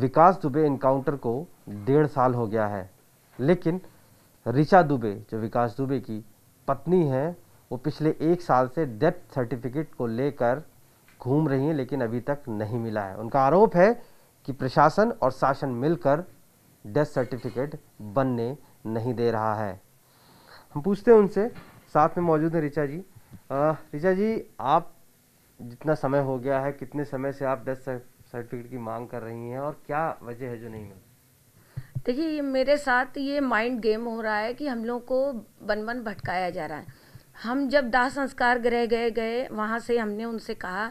विकास Dubey encounter को डेढ़ साल हो गया है लेकिन ऋचा दुबे जो विकास दुबे की पत्नी है वो पिछले एक साल से डेथ सर्टिफिकेट को लेकर घूम रही हैं लेकिन अभी तक नहीं मिला है उनका आरोप है कि प्रशासन और शासन मिलकर डेथ सर्टिफिकेट बनने नहीं दे रहा है हम पूछते हैं उनसे साथ में मौजूद हैं ऋचा जी ऋचा जी आप जितना समय हो गया है कितने समय से आप डेथ सर्टिफिकेट की मांग कर रही हैं और क्या वजह है जो नहीं मिल देखिए मेरे साथ ये माइंड गेम हो रहा है कि हम लोग को बन बन भटकाया जा रहा है हम जब दाह संस्कार ग्रह गए गए वहाँ से हमने उनसे कहा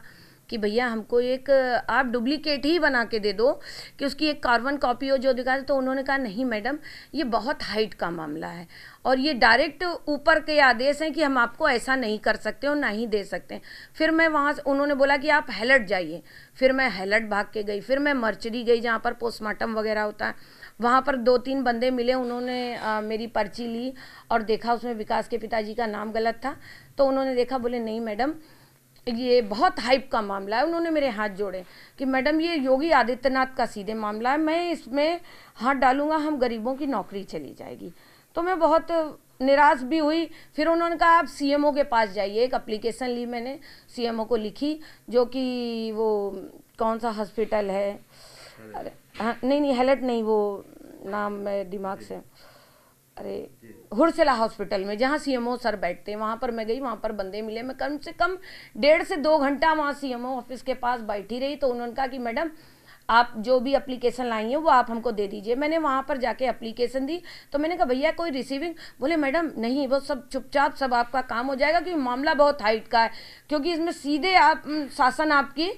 कि भैया हमको एक आप डुप्लीकेट ही बना के दे दो कि उसकी एक कार्बन कॉपी हो जो दिखा तो उन्होंने कहा नहीं मैडम ये बहुत हाइट का मामला है और ये डायरेक्ट ऊपर के आदेश हैं कि हम आपको ऐसा नहीं कर सकते और ना ही दे सकते फिर मैं वहाँ से उन्होंने बोला कि आप हेलट जाइए फिर मैं हेलट भाग के गई फिर मैं मर्चरी गई जहाँ पर पोस्टमार्टम वगैरह होता है वहाँ पर दो तीन बंदे मिले उन्होंने आ, मेरी पर्ची ली और देखा उसमें विकास के पिताजी का नाम गलत था तो उन्होंने देखा बोले नहीं मैडम ये बहुत हाइप का मामला है उन्होंने मेरे हाथ जोड़े कि मैडम ये योगी आदित्यनाथ का सीधे मामला है मैं इसमें हाथ डालूंगा हम गरीबों की नौकरी चली जाएगी तो मैं बहुत निराश भी हुई फिर उन्होंने कहा आप सीएमओ के पास जाइए एक अप्लीकेशन ली मैंने सीएमओ को लिखी जो कि वो कौन सा हॉस्पिटल है अरे हाँ, नहीं नहीं हेलट नहीं वो नाम दिमाग से अरे हुरसिला हॉस्पिटल में जहाँ सीएमओ सर बैठते हैं वहाँ पर मैं गई वहाँ पर बंदे मिले मैं कम से कम डेढ़ से दो घंटा वहाँ सीएमओ ऑफिस के पास बैठी रही तो उन्होंने कहा कि मैडम आप जो भी अप्लीकेशन लाई है वो आप हमको दे दीजिए मैंने वहाँ पर जाके अप्लीकेशन दी तो मैंने कहा भैया कोई रिसीविंग बोले मैडम नहीं वो सब चुपचाप सब आपका काम हो जाएगा क्योंकि मामला बहुत हाइट का है क्योंकि इसमें सीधे आप शासन आपकी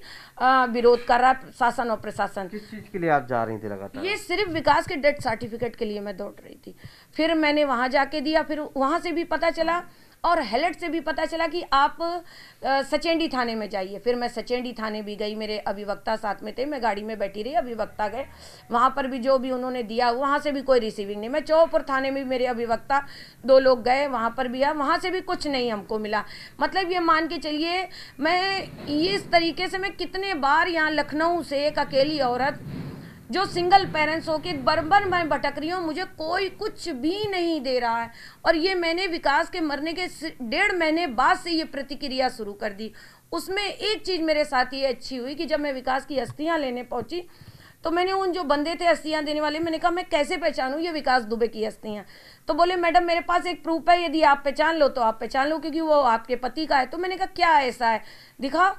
विरोध कर रहा है शासन और प्रशासन किस चीज़ के लिए आप जा रही थी लगातार ये सिर्फ विकास के डेथ सर्टिफिकेट के लिए मैं दौड़ रही थी फिर मैंने वहाँ जाके दिया फिर वहाँ से भी पता चला और हेलेट से भी पता चला कि आप सचेंडी थाने में जाइए फिर मैं सचेंडी थाने भी गई मेरे अभिवक्ता साथ में थे मैं गाड़ी में बैठी रही अभिवक्ता गए वहाँ पर भी जो भी उन्होंने दिया वहाँ से भी कोई रिसीविंग नहीं मैं चौपुर थाने में मेरे अभिवक्ता दो लोग गए वहाँ पर भी आया वहाँ से भी कुछ नहीं हमको मिला मतलब ये मान के चलिए मैं इस तरीके से मैं कितने बार यहाँ लखनऊ से एक अकेली औरत जो सिंगल पेरेंट्स हो के बरबर मैं भटक रही हूँ मुझे कोई कुछ भी नहीं दे रहा है और ये मैंने विकास के मरने के डेढ़ महीने बाद से ये प्रतिक्रिया शुरू कर दी उसमें एक चीज़ मेरे साथ ये अच्छी हुई कि जब मैं विकास की अस्थियाँ लेने पहुँची तो मैंने उन जो बंदे थे अस्थियाँ देने वाले मैंने कहा मैं कैसे पहचानूँ ये विकास दुबे की अस्थियाँ तो बोले मैडम मेरे पास एक प्रूफ है यदि आप पहचान लो तो आप पहचान लो क्योंकि वो आपके पति का है तो मैंने कहा क्या ऐसा है दिखा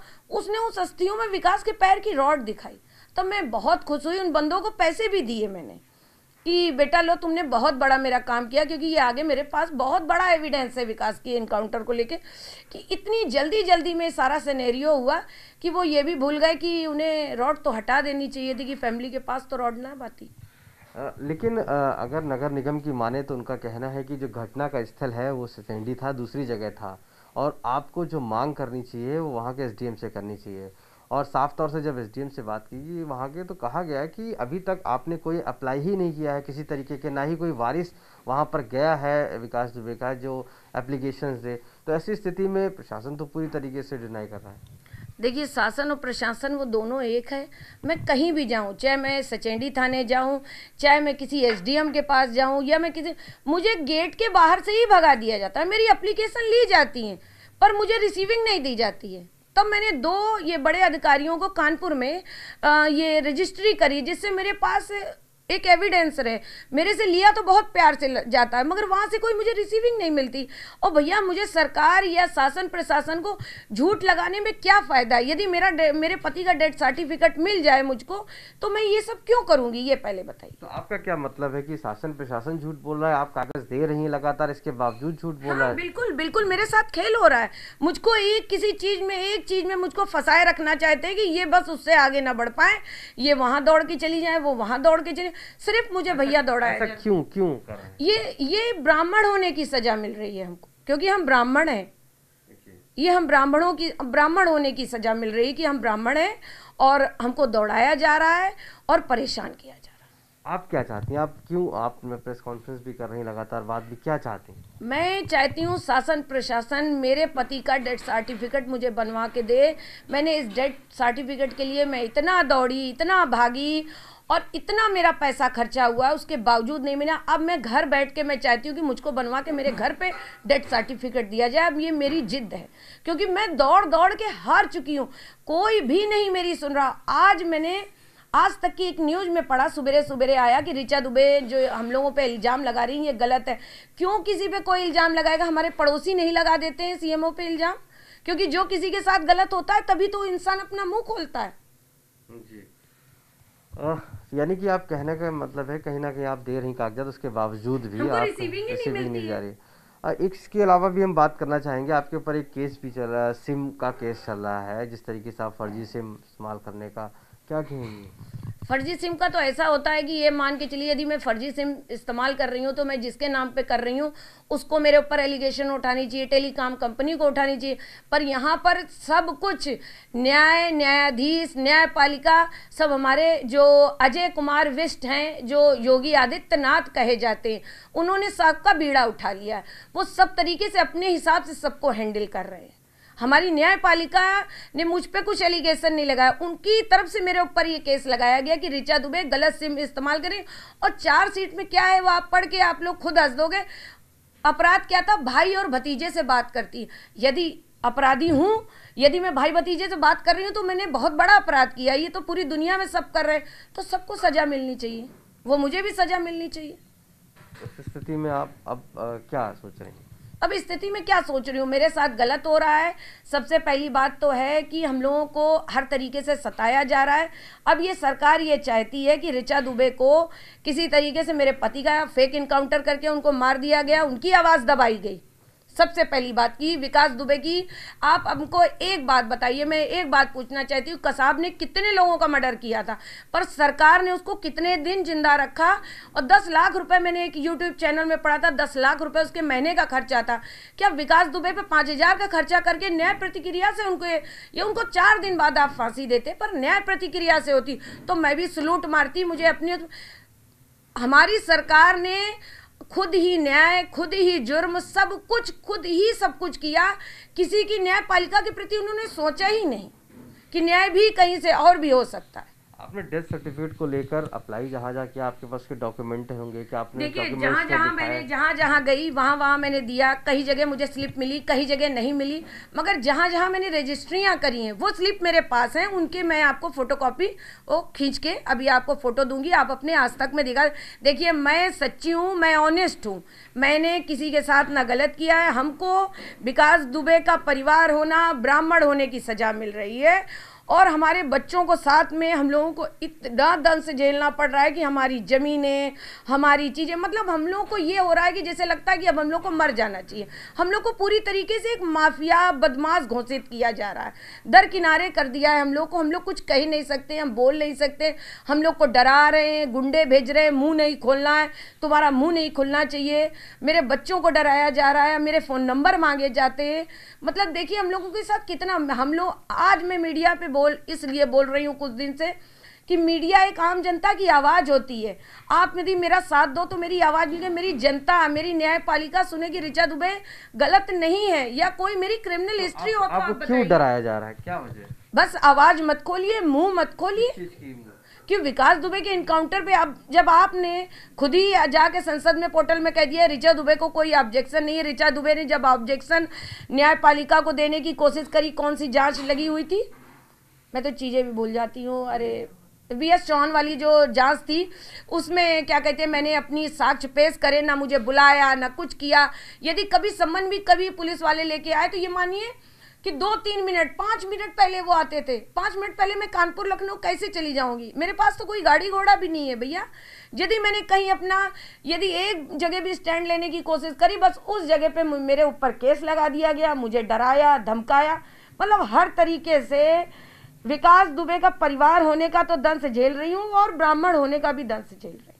उसने उस अस्थियों में विकास के पैर की रॉड दिखाई तो मैं बहुत खुश हुई उन बंदों को पैसे भी दिए मैंने कि बेटा लो तुमने बहुत बड़ा मेरा काम किया क्योंकि ये आगे मेरे पास बहुत बड़ा एविडेंस है विकास की इनकाउंटर को लेके कि इतनी जल्दी जल्दी में सारा सिनेरियो हुआ कि वो ये भी भूल गए कि उन्हें रॉड तो हटा देनी चाहिए थी कि फैमिली के पास तो रॉड ना पाती लेकिन अगर नगर निगम की माने तो उनका कहना है कि जो घटना का स्थल है वो सिसेंडी था दूसरी जगह था और आपको जो मांग करनी चाहिए वो वहाँ के एस से करनी चाहिए और साफ़ तौर से जब एसडीएम से बात की गई वहाँ के तो कहा गया कि अभी तक आपने कोई अप्लाई ही नहीं किया है किसी तरीके के ना ही कोई वारिस वहाँ पर गया है विकास दुबे का जो एप्लीकेशन दे तो ऐसी स्थिति में प्रशासन तो पूरी तरीके से डिनाई कर रहा है देखिए शासन और प्रशासन वो दोनों एक है मैं कहीं भी जाऊं चाहे मैं सचेंडी थाने जाऊं चाहे मैं किसी एसडीएम के पास जाऊं या मैं किसी मुझे गेट के बाहर से ही भगा दिया जाता है मेरी अप्लीकेशन ली जाती है पर मुझे रिसीविंग नहीं दी जाती है तब मैंने दो ये बड़े अधिकारियों को कानपुर में आ, ये रजिस्ट्री करी जिससे मेरे पास एक एविडेंस रहे मेरे से लिया तो बहुत प्यार से जाता है मगर वहाँ से कोई मुझे रिसीविंग नहीं मिलती और भैया मुझे सरकार या शासन प्रशासन को झूठ लगाने में क्या फ़ायदा है यदि मेरा मेरे पति का डेथ सर्टिफिकेट मिल जाए मुझको तो मैं ये सब क्यों करूँगी ये पहले बताइए तो आपका क्या मतलब है कि शासन प्रशासन झूठ बोल रहा है आप कागज़ दे रही हैं लगातार इसके बावजूद झूठ बोल रहा हाँ, है बिल्कुल बिल्कुल मेरे साथ खेल हो रहा है मुझको एक किसी चीज़ में एक चीज़ में मुझको फंसाए रखना चाहते हैं कि ये बस उससे आगे ना बढ़ पाए ये वहाँ दौड़ के चली जाए वो वहाँ दौड़ के चली सिर्फ मुझे भैया दौड़ाया क्यों क्यों ये ये ब्राह्मण होने की सजा मिल रही है हमको क्योंकि हम ब्राह्मण हैं ये हम ब्राह्मणों की ब्राह्मण होने की सजा मिल रही है कि हम ब्राह्मण हैं और हमको दौड़ाया जा रहा है और परेशान किया जा रहा है आप क्या चाहती हैं आप क्यों आप मैं प्रेस कॉन्फ्रेंस भी कर रही हैं लगातार बात भी क्या चाहती हैं मैं चाहती हूँ शासन प्रशासन मेरे पति का डेथ सर्टिफिकेट मुझे बनवा के दे मैंने इस डेथ सर्टिफिकेट के लिए मैं इतना दौड़ी इतना भागी और इतना मेरा पैसा खर्चा हुआ है उसके बावजूद नहीं मिला अब मैं घर बैठ के मैं चाहती हूँ कि मुझको बनवा के मेरे घर पे डेथ सर्टिफिकेट दिया जाए अब ये मेरी जिद है क्योंकि मैं दौड़ दौड़ के हार चुकी हूँ कोई भी नहीं मेरी सुन रहा आज मैंने आज तक की एक न्यूज़ में पढ़ा सुबेरे सुबेरे आया कि रिचा दुबे जो हम लोगों पे इल्ज़ाम लगा रही हैं ये गलत है क्यों किसी पे कोई इल्ज़ाम लगाएगा हमारे पड़ोसी नहीं लगा देते हैं सीएमओ पे इल्ज़ाम क्योंकि जो किसी के साथ गलत होता है तभी तो इंसान अपना मुंह खोलता है जी यानी कि आप कहने का मतलब है कहीं ना कहीं आप दे रही कागजात उसके बावजूद भी आप रिसीविंग नहीं, नहीं जा रही इसके अलावा भी हम बात करना चाहेंगे आपके ऊपर एक केस भी चल रहा है सिम का केस चल रहा है जिस तरीके से आप फर्जी सिम इस्तेमाल करने का क्या कहेंगे फर्जी सिम का तो ऐसा होता है कि ये मान के चलिए यदि मैं फर्जी सिम इस्तेमाल कर रही हूँ तो मैं जिसके नाम पे कर रही हूँ उसको मेरे ऊपर एलिगेशन उठानी चाहिए टेलीकॉम कंपनी को उठानी चाहिए पर यहाँ पर सब कुछ न्याय न्यायाधीश न्यायपालिका सब हमारे जो अजय कुमार विष्ट हैं जो योगी आदित्यनाथ कहे जाते हैं उन्होंने सबका बीड़ा उठा लिया है वो सब तरीके से अपने हिसाब से सबको हैंडल कर रहे हैं हमारी न्यायपालिका ने मुझ पर कुछ एलिगेशन नहीं लगाया उनकी तरफ से मेरे ऊपर ये केस लगाया गया कि ऋचा दुबे गलत सिम इस्तेमाल करें और चार सीट में क्या है वो आप पढ़ के आप लोग खुद हंस दोगे अपराध क्या था भाई और भतीजे से बात करती यदि अपराधी हूँ यदि मैं भाई भतीजे से बात कर रही हूँ तो मैंने बहुत बड़ा अपराध किया ये तो पूरी दुनिया में सब कर रहे हैं तो सबको सज़ा मिलनी चाहिए वो मुझे भी सज़ा मिलनी चाहिए उस स्थिति में आप अब क्या सोच रहे हैं अब इस स्थिति में क्या सोच रही हूँ मेरे साथ गलत हो रहा है सबसे पहली बात तो है कि हम लोगों को हर तरीके से सताया जा रहा है अब ये सरकार ये चाहती है कि ऋचा दुबे को किसी तरीके से मेरे पति का फेक इनकाउंटर करके उनको मार दिया गया उनकी आवाज़ दबाई गई सबसे पहली बात की विकास दुबे की आप हमको एक बात बताइए मैं एक बात पूछना चाहती हूँ कसाब ने कितने लोगों का मर्डर किया था पर सरकार ने उसको कितने दिन जिंदा रखा और दस लाख रुपए मैंने एक यूट्यूब चैनल में पढ़ा था दस लाख रुपए उसके महीने का खर्चा था क्या विकास दुबे पे पाँच हज़ार का खर्चा करके न्याय प्रतिक्रिया से उनको ये उनको चार दिन बाद आप फांसी देते पर न्याय प्रतिक्रिया से होती तो मैं भी सलूट मारती मुझे अपनी हमारी सरकार ने खुद ही न्याय खुद ही जुर्म सब कुछ खुद ही सब कुछ किया किसी की न्यायपालिका के प्रति उन्होंने सोचा ही नहीं कि न्याय भी कहीं से और भी हो सकता है आपने डेथ सर्टिफिकेट को लेकर अप्लाई जहाँ जहाँ किया आपके पास के डॉक्यूमेंट होंगे कि आपने देखिए जहाँ जहाँ मैंने जहाँ जहाँ गई वहाँ वहाँ मैंने दिया कहीं जगह मुझे स्लिप मिली कहीं जगह नहीं मिली मगर जहाँ जहाँ मैंने रजिस्ट्रियाँ करी हैं वो स्लिप मेरे पास हैं उनके मैं आपको फ़ोटो कॉपी वो खींच के अभी आपको फ़ोटो दूंगी आप अपने आज तक में देखा देखिए मैं सच्ची हूँ मैं ऑनेस्ट हूँ मैंने किसी के साथ ना गलत किया है हमको विकास दुबे का परिवार होना ब्राह्मण होने की सज़ा मिल रही है और हमारे बच्चों को साथ में हम लोगों को इतना दल से झेलना पड़ रहा है कि हमारी ज़मीनें हमारी चीज़ें मतलब हम लोगों को ये हो रहा है कि जैसे लगता है कि अब हम लोग को मर जाना चाहिए हम लोग को पूरी तरीके से एक माफिया बदमाश घोषित किया जा रहा है दर किनारे कर दिया है हम लोग को हम लोग कुछ कह नहीं सकते हम बोल नहीं सकते हम लोग को डरा रहे हैं गुंडे भेज रहे हैं मुँह नहीं खोलना है तुम्हारा मुँह नहीं खुलना चाहिए मेरे बच्चों को डराया जा रहा है मेरे फ़ोन नंबर मांगे जाते हैं मतलब देखिए हम लोगों के साथ कितना हम लोग आज मैं मीडिया पर बोल इसलिए बोल रही हूँ कुछ दिन से कि मीडिया एक आम जनता की आवाज़ होती है आप यदि मेरा साथ दो तो मेरी आवाज़ मिलकर मेरी जनता मेरी न्यायपालिका सुने कि ऋचा दुबे गलत नहीं है या कोई मेरी क्रिमिनल हिस्ट्री तो हो तो आप क्यों डराया जा रहा है क्या वजह बस आवाज़ मत खोलिए मुंह मत खोलिए क्यों विकास दुबे के इनकाउंटर पे आप जब आपने खुद ही जाके संसद में पोर्टल में कह दिया रिचा दुबे को कोई ऑब्जेक्शन नहीं है रिचा दुबे ने जब ऑब्जेक्शन न्यायपालिका को देने की कोशिश करी कौन सी जांच लगी हुई थी मैं तो चीज़ें भी भूल जाती हूँ अरे वी एस चौहान वाली जो जांच थी उसमें क्या कहते हैं मैंने अपनी साक्ष पेश करे ना मुझे बुलाया ना कुछ किया यदि कभी सम्मन भी कभी पुलिस वाले लेके आए तो ये मानिए कि दो तीन मिनट पाँच मिनट पहले वो आते थे पाँच मिनट पहले मैं कानपुर लखनऊ कैसे चली जाऊंगी मेरे पास तो कोई गाड़ी घोड़ा भी नहीं है भैया यदि मैंने कहीं अपना यदि एक जगह भी स्टैंड लेने की कोशिश करी बस उस जगह पे मेरे ऊपर केस लगा दिया गया मुझे डराया धमकाया मतलब हर तरीके से विकास दुबे का परिवार होने का तो दंश झेल रही हूँ और ब्राह्मण होने का भी दंश झेल रही